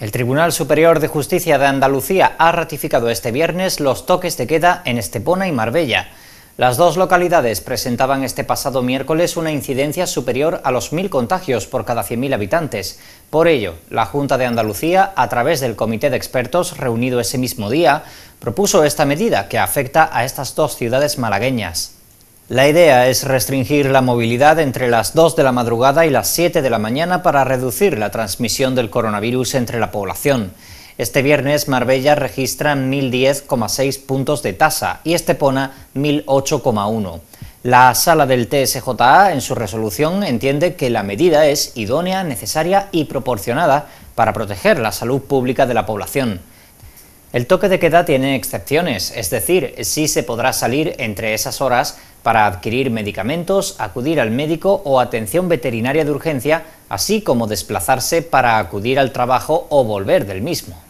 El Tribunal Superior de Justicia de Andalucía ha ratificado este viernes los toques de queda en Estepona y Marbella. Las dos localidades presentaban este pasado miércoles una incidencia superior a los mil contagios por cada 100.000 habitantes. Por ello, la Junta de Andalucía, a través del Comité de Expertos reunido ese mismo día, propuso esta medida que afecta a estas dos ciudades malagueñas. La idea es restringir la movilidad entre las 2 de la madrugada y las 7 de la mañana para reducir la transmisión del coronavirus entre la población. Este viernes Marbella registra 1.010,6 puntos de tasa y Estepona 1.008,1. La sala del TSJA en su resolución entiende que la medida es idónea, necesaria y proporcionada para proteger la salud pública de la población. El toque de queda tiene excepciones, es decir, sí se podrá salir entre esas horas para adquirir medicamentos, acudir al médico o atención veterinaria de urgencia, así como desplazarse para acudir al trabajo o volver del mismo.